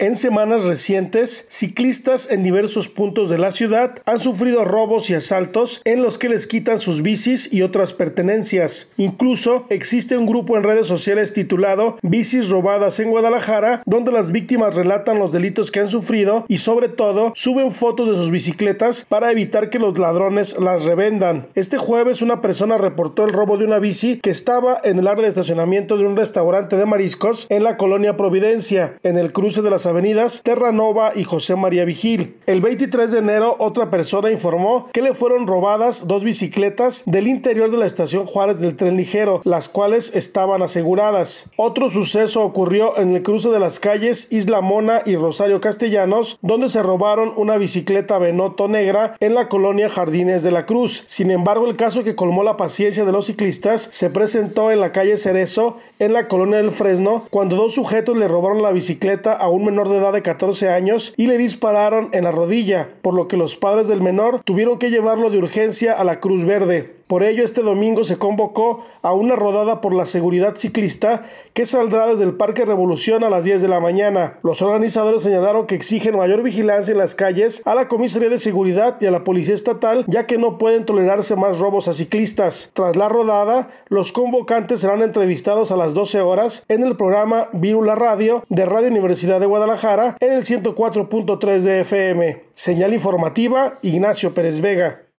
En semanas recientes, ciclistas en diversos puntos de la ciudad han sufrido robos y asaltos en los que les quitan sus bicis y otras pertenencias. Incluso existe un grupo en redes sociales titulado Bicis robadas en Guadalajara, donde las víctimas relatan los delitos que han sufrido y sobre todo suben fotos de sus bicicletas para evitar que los ladrones las revendan. Este jueves una persona reportó el robo de una bici que estaba en el área de estacionamiento de un restaurante de mariscos en la colonia Providencia, en el cruce de las avenidas Terranova y José María Vigil. El 23 de enero, otra persona informó que le fueron robadas dos bicicletas del interior de la estación Juárez del tren ligero, las cuales estaban aseguradas. Otro suceso ocurrió en el cruce de las calles Isla Mona y Rosario Castellanos, donde se robaron una bicicleta Benoto negra en la colonia Jardines de la Cruz. Sin embargo, el caso que colmó la paciencia de los ciclistas se presentó en la calle Cerezo, en la colonia del Fresno, cuando dos sujetos le robaron la bicicleta a un menor de edad de 14 años y le dispararon en la rodilla, por lo que los padres del menor tuvieron que llevarlo de urgencia a la Cruz Verde. Por ello, este domingo se convocó a una rodada por la seguridad ciclista que saldrá desde el Parque Revolución a las 10 de la mañana. Los organizadores señalaron que exigen mayor vigilancia en las calles a la Comisaría de Seguridad y a la Policía Estatal, ya que no pueden tolerarse más robos a ciclistas. Tras la rodada, los convocantes serán entrevistados a las 12 horas en el programa Virula Radio de Radio Universidad de Guadalajara en el 104.3 de FM. Señal informativa, Ignacio Pérez Vega.